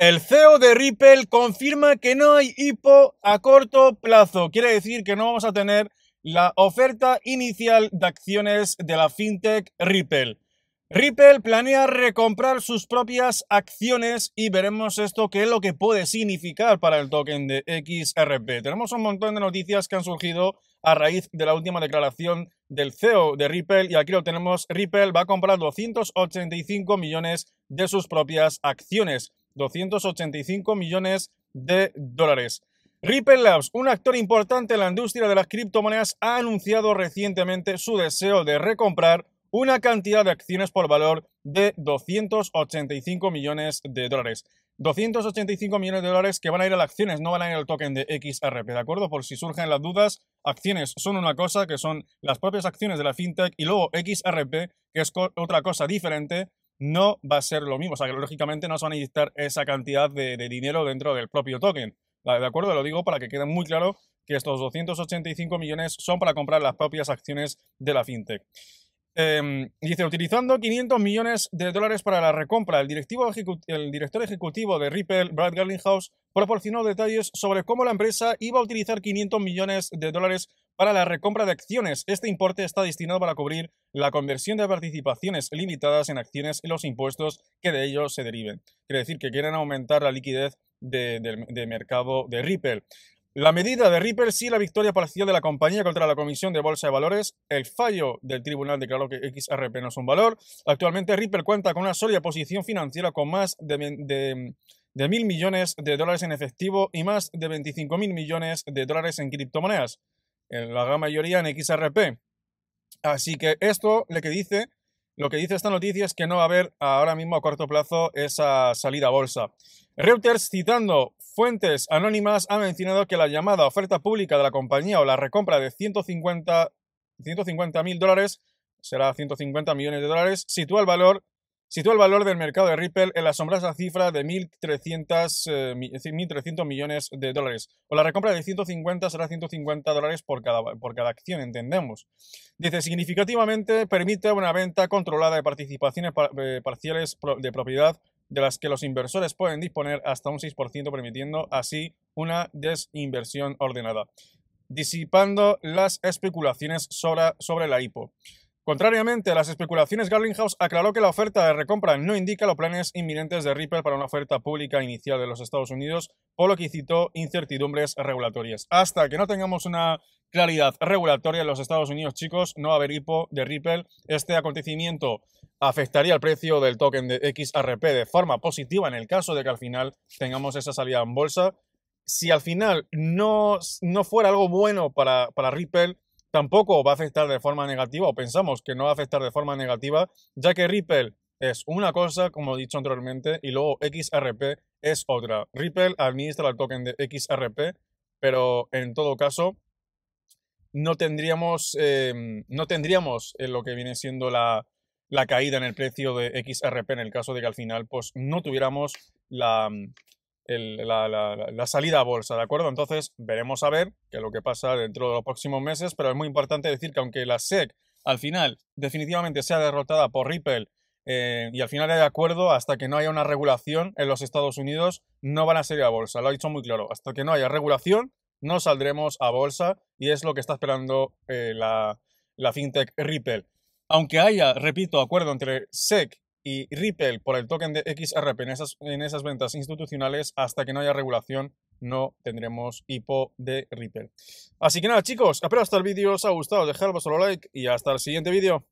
El CEO de Ripple confirma que no hay hipo a corto plazo. Quiere decir que no vamos a tener la oferta inicial de acciones de la fintech Ripple. Ripple planea recomprar sus propias acciones y veremos esto qué es lo que puede significar para el token de XRP. Tenemos un montón de noticias que han surgido a raíz de la última declaración del CEO de Ripple y aquí lo tenemos. Ripple va a comprar 285 millones de sus propias acciones. 285 millones de dólares. Ripple Labs, un actor importante en la industria de las criptomonedas, ha anunciado recientemente su deseo de recomprar una cantidad de acciones por valor de 285 millones de dólares. 285 millones de dólares que van a ir a las acciones, no van a ir al token de XRP, ¿de acuerdo? Por si surgen las dudas, acciones son una cosa, que son las propias acciones de la fintech, y luego XRP, que es otra cosa diferente, no va a ser lo mismo. O sea, que lógicamente no se van a necesitar esa cantidad de, dinero dentro del propio token. ¿De acuerdo? Lo digo para que quede muy claro que estos 285 millones son para comprar las propias acciones de la fintech. Em, dice, utilizando 500 millones de dólares para la recompra, el, el director ejecutivo de Ripple, Brad Garlinghouse, proporcionó detalles sobre cómo la empresa iba a utilizar 500 millones de dólares para la recompra de acciones. Este importe está destinado para cubrir la conversión de participaciones limitadas en acciones y los impuestos que de ellos se deriven. Quiere decir que quieren aumentar la liquidez del mercado de Ripple. La medida de Ripple sí la victoria parcial de la compañía contra la Comisión de Bolsa de Valores. El fallo del tribunal declaró que XRP no es un valor. Actualmente Ripple cuenta con una sólida posición financiera con más de, de mil millones de dólares en efectivo y más de 25 mil millones de dólares en criptomonedas en la gran mayoría en XRP. Así que esto lo que dice, lo que dice esta noticia es que no va a haber ahora mismo a corto plazo esa salida a bolsa. Reuters, citando fuentes anónimas, ha mencionado que la llamada oferta pública de la compañía o la recompra de 150 mil dólares, será 150 millones de dólares, sitúa el valor Sitúa el valor del mercado de Ripple en la asombrosa cifra de 1.300 eh, millones de dólares. O la recompra de 150 será 150 dólares por cada, por cada acción, entendemos. Dice, significativamente permite una venta controlada de participaciones eh, parciales de propiedad de las que los inversores pueden disponer hasta un 6%, permitiendo así una desinversión ordenada, disipando las especulaciones sobre, sobre la IPO. Contrariamente a las especulaciones, Garlinghouse aclaró que la oferta de recompra no indica los planes inminentes de Ripple para una oferta pública inicial de los Estados Unidos, por lo que citó incertidumbres regulatorias. Hasta que no tengamos una claridad regulatoria en los Estados Unidos, chicos, no haber hipo de Ripple. Este acontecimiento afectaría el precio del token de XRP de forma positiva en el caso de que al final tengamos esa salida en bolsa. Si al final no, no fuera algo bueno para, para Ripple, tampoco va a afectar de forma negativa, o pensamos que no va a afectar de forma negativa, ya que Ripple es una cosa, como he dicho anteriormente, y luego XRP es otra. Ripple administra el token de XRP, pero en todo caso no tendríamos, em, no tendríamos eh, lo que viene siendo la, la, caída en el precio de XRP en el caso de que al final pues, no tuviéramos la, la, salida a bolsa, ¿de acuerdo? Entonces veremos a ver qué es lo que pasa dentro de los próximos meses, pero es muy importante decir que aunque la SEC al final definitivamente sea derrotada por Ripple eh, y al final de acuerdo, hasta que no haya una regulación en los Estados Unidos, no van a salir a bolsa, lo ha dicho muy claro, hasta que no haya regulación, no saldremos a bolsa y es lo que está esperando eh, la, la fintech Ripple aunque haya, repito, acuerdo entre SEC y Ripple por el token de XRP en esas, en esas ventas institucionales, hasta que no haya regulación, no tendremos hipo de Ripple. Así que nada, chicos, espero hasta el vídeo os ha gustado, dejadlo solo like y hasta el siguiente vídeo.